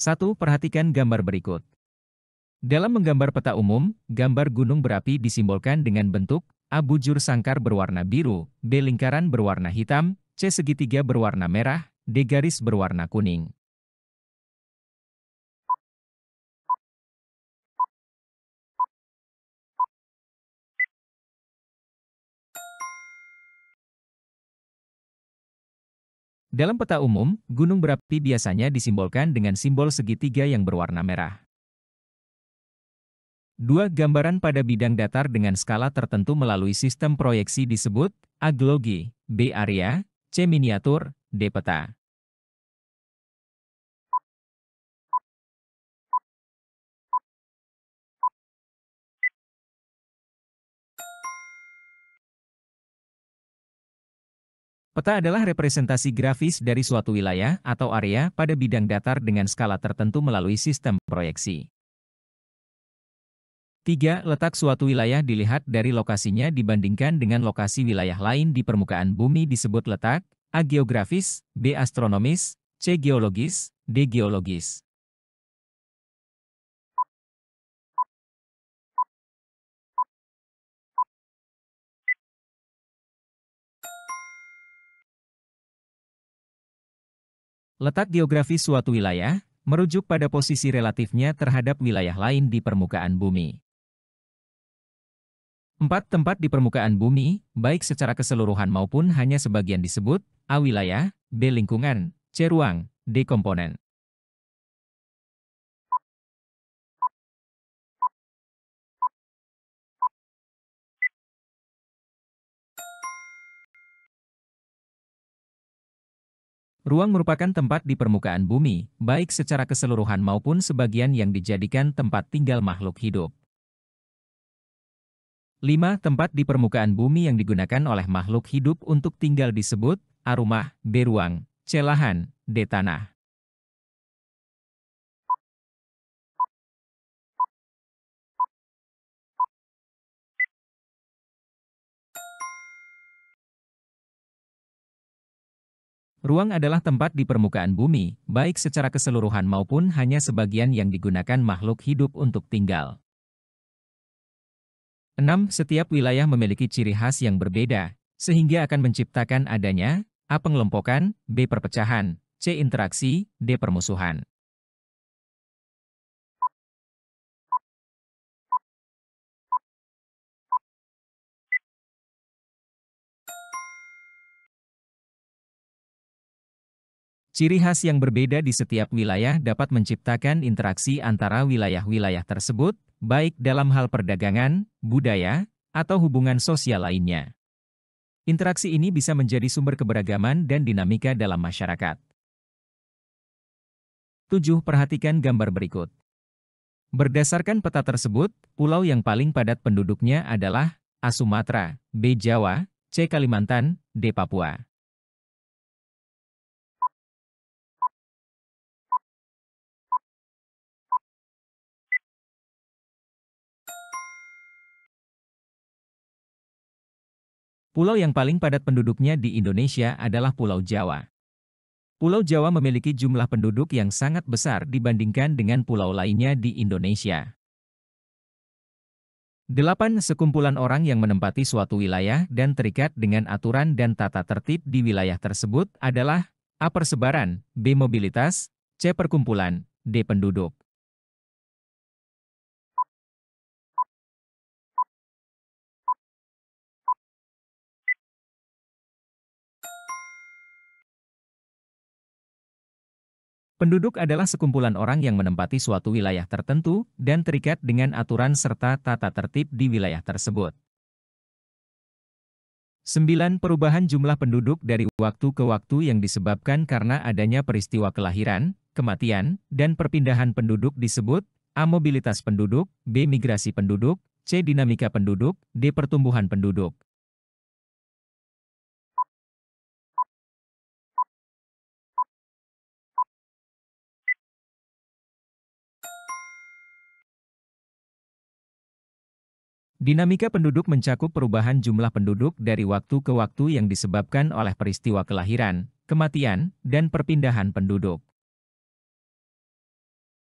1. Perhatikan gambar berikut. Dalam menggambar peta umum, gambar gunung berapi disimbolkan dengan bentuk A bujur sangkar berwarna biru, B lingkaran berwarna hitam, C segitiga berwarna merah, D garis berwarna kuning. Dalam peta umum, gunung berapi biasanya disimbolkan dengan simbol segitiga yang berwarna merah. Dua gambaran pada bidang datar dengan skala tertentu melalui sistem proyeksi disebut aglogi, B area, C miniatur, D peta. Peta adalah representasi grafis dari suatu wilayah atau area pada bidang datar dengan skala tertentu melalui sistem proyeksi. 3. Letak suatu wilayah dilihat dari lokasinya dibandingkan dengan lokasi wilayah lain di permukaan bumi disebut letak A. Geografis B. Astronomis C. Geologis D. Geologis Letak geografi suatu wilayah merujuk pada posisi relatifnya terhadap wilayah lain di permukaan bumi. Empat tempat di permukaan bumi, baik secara keseluruhan maupun hanya sebagian disebut, A wilayah, B lingkungan, C ruang, D komponen. Ruang merupakan tempat di permukaan bumi, baik secara keseluruhan maupun sebagian yang dijadikan tempat tinggal makhluk hidup. 5. Tempat di permukaan bumi yang digunakan oleh makhluk hidup untuk tinggal disebut arumah, beruang, celahan, ruang, C Ruang adalah tempat di permukaan bumi, baik secara keseluruhan maupun hanya sebagian yang digunakan makhluk hidup untuk tinggal. 6. Setiap wilayah memiliki ciri khas yang berbeda, sehingga akan menciptakan adanya A. Pengelompokan B. Perpecahan C. Interaksi D. Permusuhan Ciri khas yang berbeda di setiap wilayah dapat menciptakan interaksi antara wilayah-wilayah tersebut, baik dalam hal perdagangan, budaya, atau hubungan sosial lainnya. Interaksi ini bisa menjadi sumber keberagaman dan dinamika dalam masyarakat. 7. Perhatikan gambar berikut. Berdasarkan peta tersebut, pulau yang paling padat penduduknya adalah A. Sumatera, B. Jawa, C. Kalimantan, D. Papua. Pulau yang paling padat penduduknya di Indonesia adalah Pulau Jawa. Pulau Jawa memiliki jumlah penduduk yang sangat besar dibandingkan dengan pulau lainnya di Indonesia. Delapan sekumpulan orang yang menempati suatu wilayah dan terikat dengan aturan dan tata tertib di wilayah tersebut adalah A. Persebaran, B. Mobilitas, C. Perkumpulan, D. Penduduk. Penduduk adalah sekumpulan orang yang menempati suatu wilayah tertentu dan terikat dengan aturan serta tata tertib di wilayah tersebut. 9. Perubahan jumlah penduduk dari waktu ke waktu yang disebabkan karena adanya peristiwa kelahiran, kematian, dan perpindahan penduduk disebut A. Mobilitas penduduk, B. Migrasi penduduk, C. Dinamika penduduk, D. Pertumbuhan penduduk. Dinamika penduduk mencakup perubahan jumlah penduduk dari waktu ke waktu yang disebabkan oleh peristiwa kelahiran, kematian, dan perpindahan penduduk.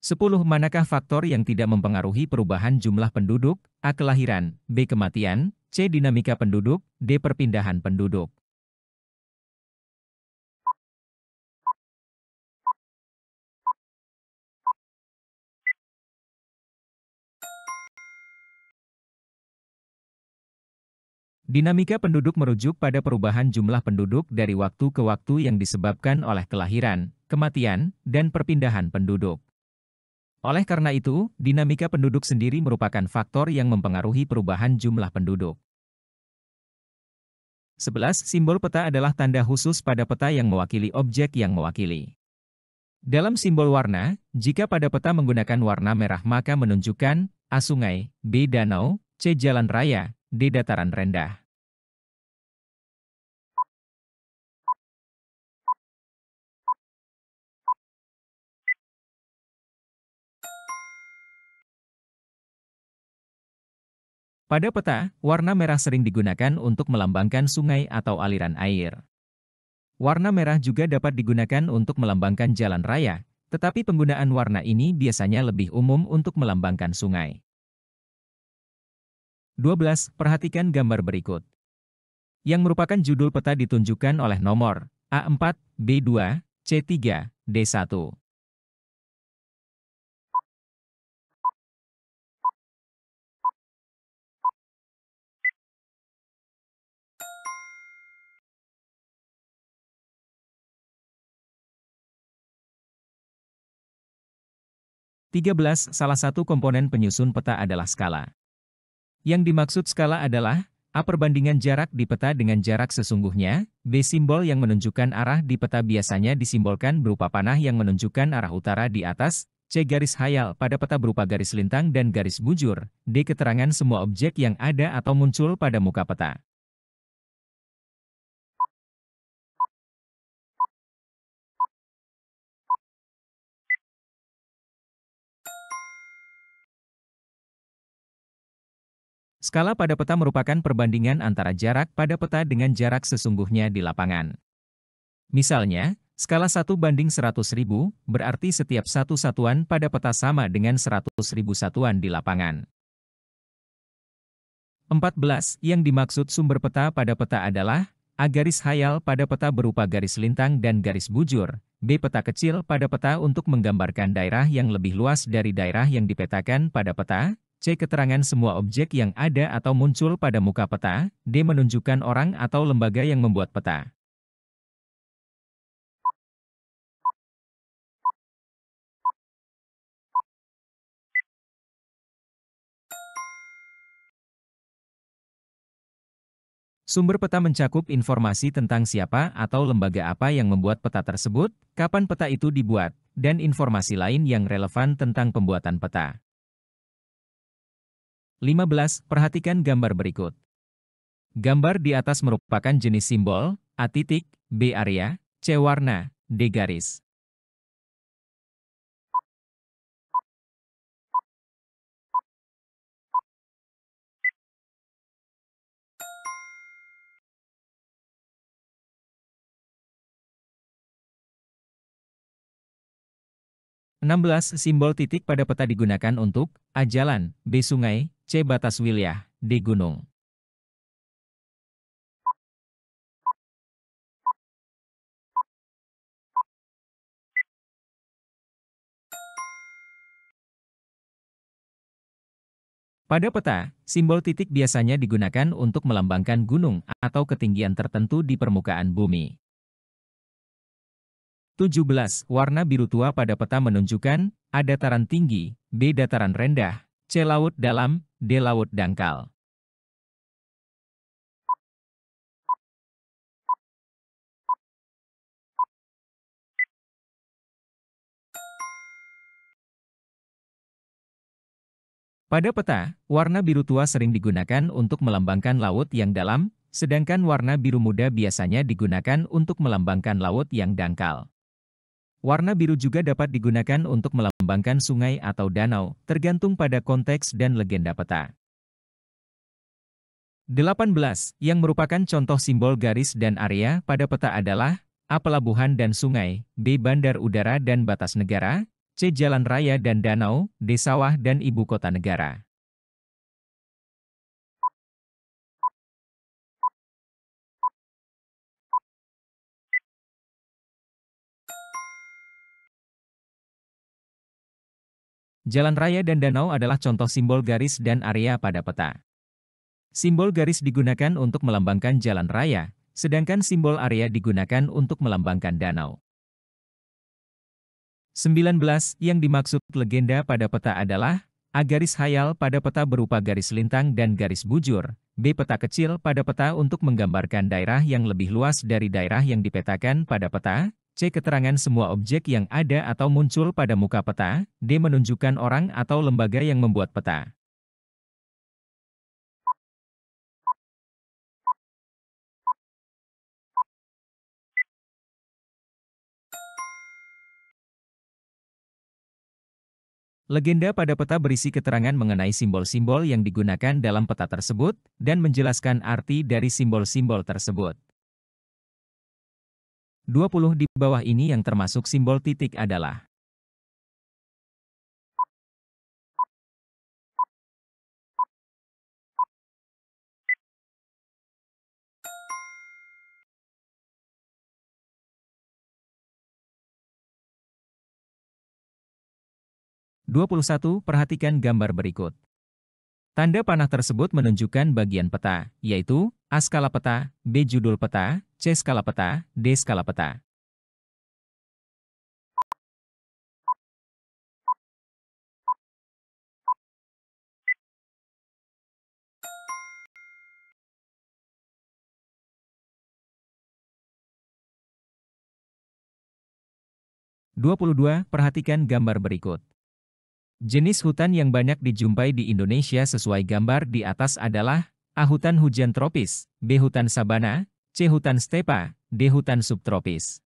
10. Manakah faktor yang tidak mempengaruhi perubahan jumlah penduduk? A. Kelahiran B. Kematian C. Dinamika penduduk D. Perpindahan penduduk Dinamika penduduk merujuk pada perubahan jumlah penduduk dari waktu ke waktu yang disebabkan oleh kelahiran, kematian, dan perpindahan penduduk. Oleh karena itu, dinamika penduduk sendiri merupakan faktor yang mempengaruhi perubahan jumlah penduduk. 11. Simbol peta adalah tanda khusus pada peta yang mewakili objek yang mewakili. Dalam simbol warna, jika pada peta menggunakan warna merah maka menunjukkan A sungai, B danau, C jalan raya, D dataran rendah. Pada peta, warna merah sering digunakan untuk melambangkan sungai atau aliran air. Warna merah juga dapat digunakan untuk melambangkan jalan raya, tetapi penggunaan warna ini biasanya lebih umum untuk melambangkan sungai. 12. Perhatikan gambar berikut. Yang merupakan judul peta ditunjukkan oleh nomor A4, B2, C3, D1. 13. Salah satu komponen penyusun peta adalah skala. Yang dimaksud skala adalah A perbandingan jarak di peta dengan jarak sesungguhnya, B simbol yang menunjukkan arah di peta biasanya disimbolkan berupa panah yang menunjukkan arah utara di atas, C garis hayal pada peta berupa garis lintang dan garis bujur, D keterangan semua objek yang ada atau muncul pada muka peta. Skala pada peta merupakan perbandingan antara jarak pada peta dengan jarak sesungguhnya di lapangan. Misalnya, skala 1 banding 100.000 berarti setiap satu satuan pada peta sama dengan 100.000 satuan di lapangan. 14. Yang dimaksud sumber peta pada peta adalah A garis hayal pada peta berupa garis lintang dan garis bujur, B peta kecil pada peta untuk menggambarkan daerah yang lebih luas dari daerah yang dipetakan pada peta, C. Keterangan semua objek yang ada atau muncul pada muka peta. D. Menunjukkan orang atau lembaga yang membuat peta. Sumber peta mencakup informasi tentang siapa atau lembaga apa yang membuat peta tersebut, kapan peta itu dibuat, dan informasi lain yang relevan tentang pembuatan peta. 15. Perhatikan gambar berikut. Gambar di atas merupakan jenis simbol, A titik, B area, C warna, D garis. Enam belas Simbol titik pada peta digunakan untuk A. Jalan, B. Sungai, C. Batas wilayah, di Gunung. Pada peta, simbol titik biasanya digunakan untuk melambangkan gunung atau ketinggian tertentu di permukaan bumi. 17. Warna biru tua pada peta menunjukkan A dataran tinggi, B dataran rendah, C laut dalam, di laut dangkal. Pada peta, warna biru tua sering digunakan untuk melambangkan laut yang dalam, sedangkan warna biru muda biasanya digunakan untuk melambangkan laut yang dangkal. Warna biru juga dapat digunakan untuk melambangkan sungai atau danau, tergantung pada konteks dan legenda peta. 18. Yang merupakan contoh simbol garis dan area pada peta adalah A. Pelabuhan dan sungai, B. Bandar udara dan batas negara, C. Jalan raya dan danau, D. Sawah dan ibu kota negara. Jalan raya dan danau adalah contoh simbol garis dan area pada peta. Simbol garis digunakan untuk melambangkan jalan raya, sedangkan simbol area digunakan untuk melambangkan danau. 19. Yang dimaksud legenda pada peta adalah A. Garis hayal pada peta berupa garis lintang dan garis bujur, B. Peta kecil pada peta untuk menggambarkan daerah yang lebih luas dari daerah yang dipetakan pada peta, C. Keterangan semua objek yang ada atau muncul pada muka peta. D. Menunjukkan orang atau lembaga yang membuat peta. Legenda pada peta berisi keterangan mengenai simbol-simbol yang digunakan dalam peta tersebut dan menjelaskan arti dari simbol-simbol tersebut. 20 di bawah ini yang termasuk simbol titik adalah Dua puluh satu, perhatikan gambar berikut. Tanda panah tersebut menunjukkan bagian peta, yaitu A skala peta, B judul peta, C. Skala peta, D. Skala peta. Dua puluh dua, perhatikan gambar berikut. Jenis hutan yang banyak dijumpai di Indonesia sesuai gambar di atas adalah A. Hutan hujan tropis, B. Hutan sabana, C. Hutan stepa, D. Hutan subtropis.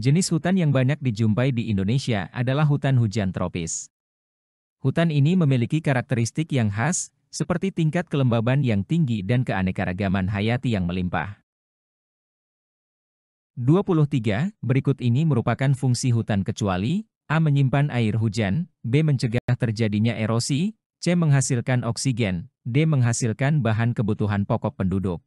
Jenis hutan yang banyak dijumpai di Indonesia adalah hutan hujan tropis. Hutan ini memiliki karakteristik yang khas, seperti tingkat kelembaban yang tinggi dan keanekaragaman hayati yang melimpah. 23. Berikut ini merupakan fungsi hutan kecuali A. Menyimpan air hujan B. Mencegah terjadinya erosi C. Menghasilkan oksigen D. Menghasilkan bahan kebutuhan pokok penduduk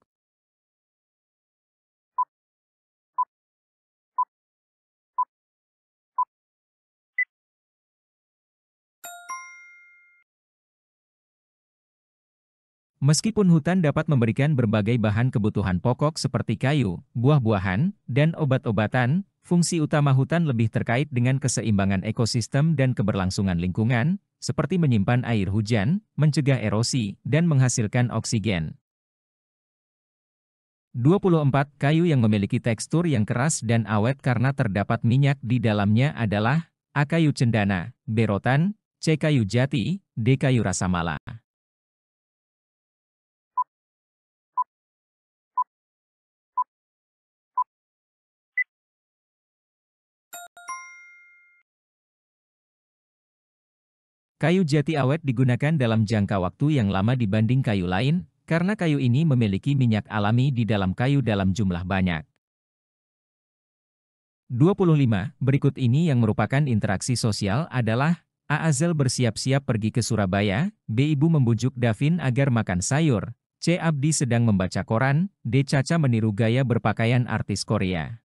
Meskipun hutan dapat memberikan berbagai bahan kebutuhan pokok seperti kayu, buah-buahan, dan obat-obatan, fungsi utama hutan lebih terkait dengan keseimbangan ekosistem dan keberlangsungan lingkungan, seperti menyimpan air hujan, mencegah erosi, dan menghasilkan oksigen. 24. Kayu yang memiliki tekstur yang keras dan awet karena terdapat minyak di dalamnya adalah A. Kayu cendana, B. Rotan, C. Kayu jati, D. Kayu rasamala. Kayu jati awet digunakan dalam jangka waktu yang lama dibanding kayu lain, karena kayu ini memiliki minyak alami di dalam kayu dalam jumlah banyak. 25. Berikut ini yang merupakan interaksi sosial adalah A. Azel bersiap-siap pergi ke Surabaya, B. Ibu membujuk Davin agar makan sayur, C. Abdi sedang membaca koran, D. Caca meniru gaya berpakaian artis Korea.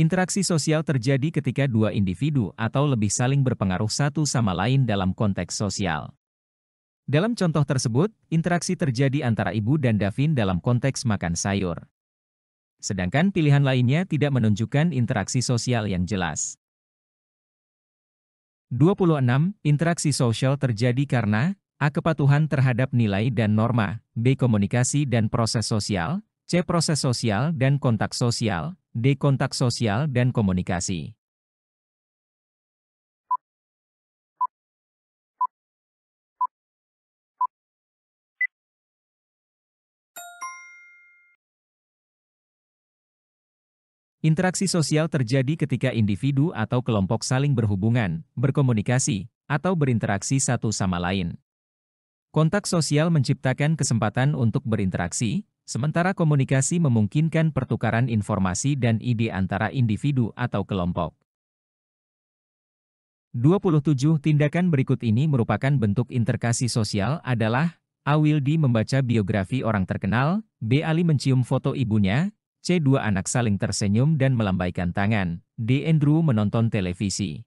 Interaksi sosial terjadi ketika dua individu atau lebih saling berpengaruh satu sama lain dalam konteks sosial. Dalam contoh tersebut, interaksi terjadi antara ibu dan Davin dalam konteks makan sayur. Sedangkan pilihan lainnya tidak menunjukkan interaksi sosial yang jelas. 26. Interaksi sosial terjadi karena A. Kepatuhan terhadap nilai dan norma, B. Komunikasi dan proses sosial, C. Proses sosial dan kontak sosial, D. Kontak sosial dan komunikasi. Interaksi sosial terjadi ketika individu atau kelompok saling berhubungan, berkomunikasi, atau berinteraksi satu sama lain. Kontak sosial menciptakan kesempatan untuk berinteraksi, Sementara komunikasi memungkinkan pertukaran informasi dan ide antara individu atau kelompok. 27 tindakan berikut ini merupakan bentuk interkasi sosial adalah A. Wildi membaca biografi orang terkenal, B. Ali mencium foto ibunya, C. Dua anak saling tersenyum dan melambaikan tangan, D. Andrew menonton televisi.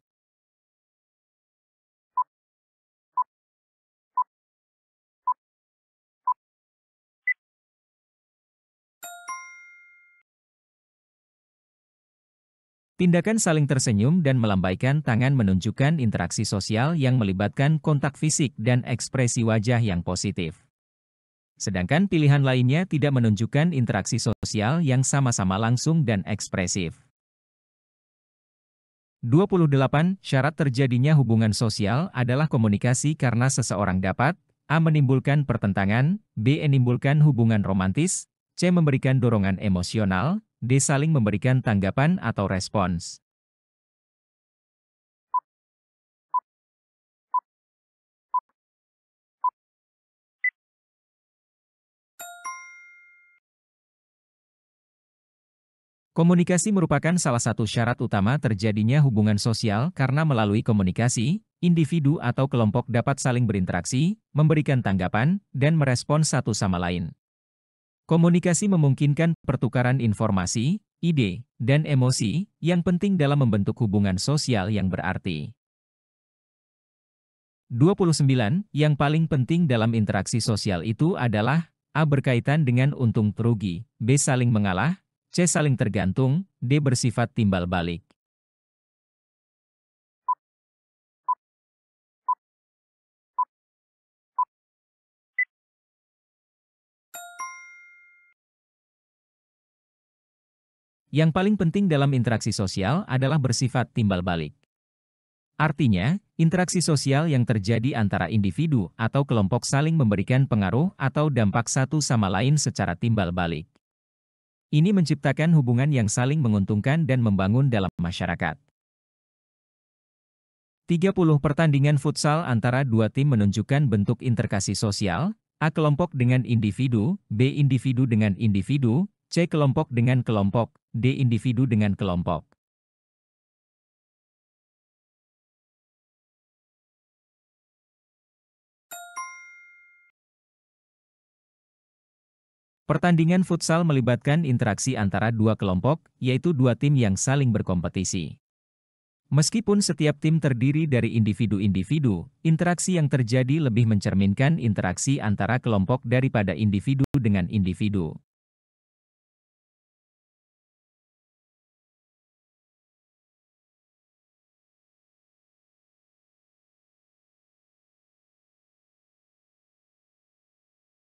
Tindakan saling tersenyum dan melambaikan tangan menunjukkan interaksi sosial yang melibatkan kontak fisik dan ekspresi wajah yang positif. Sedangkan pilihan lainnya tidak menunjukkan interaksi sosial yang sama-sama langsung dan ekspresif. 28. Syarat terjadinya hubungan sosial adalah komunikasi karena seseorang dapat A. Menimbulkan pertentangan B. Menimbulkan hubungan romantis C. Memberikan dorongan emosional D. Saling memberikan tanggapan atau respons. Komunikasi merupakan salah satu syarat utama terjadinya hubungan sosial karena melalui komunikasi, individu atau kelompok dapat saling berinteraksi, memberikan tanggapan, dan merespon satu sama lain. Komunikasi memungkinkan pertukaran informasi, ide, dan emosi yang penting dalam membentuk hubungan sosial yang berarti. 29. Yang paling penting dalam interaksi sosial itu adalah A. Berkaitan dengan untung rugi, B. Saling mengalah, C. Saling tergantung, D. Bersifat timbal balik. Yang paling penting dalam interaksi sosial adalah bersifat timbal balik. Artinya, interaksi sosial yang terjadi antara individu atau kelompok saling memberikan pengaruh atau dampak satu sama lain secara timbal balik. Ini menciptakan hubungan yang saling menguntungkan dan membangun dalam masyarakat. 30 pertandingan futsal antara dua tim menunjukkan bentuk interaksi sosial, A kelompok dengan individu, B individu dengan individu, C kelompok dengan kelompok, D. Individu dengan kelompok. Pertandingan futsal melibatkan interaksi antara dua kelompok, yaitu dua tim yang saling berkompetisi. Meskipun setiap tim terdiri dari individu-individu, interaksi yang terjadi lebih mencerminkan interaksi antara kelompok daripada individu dengan individu.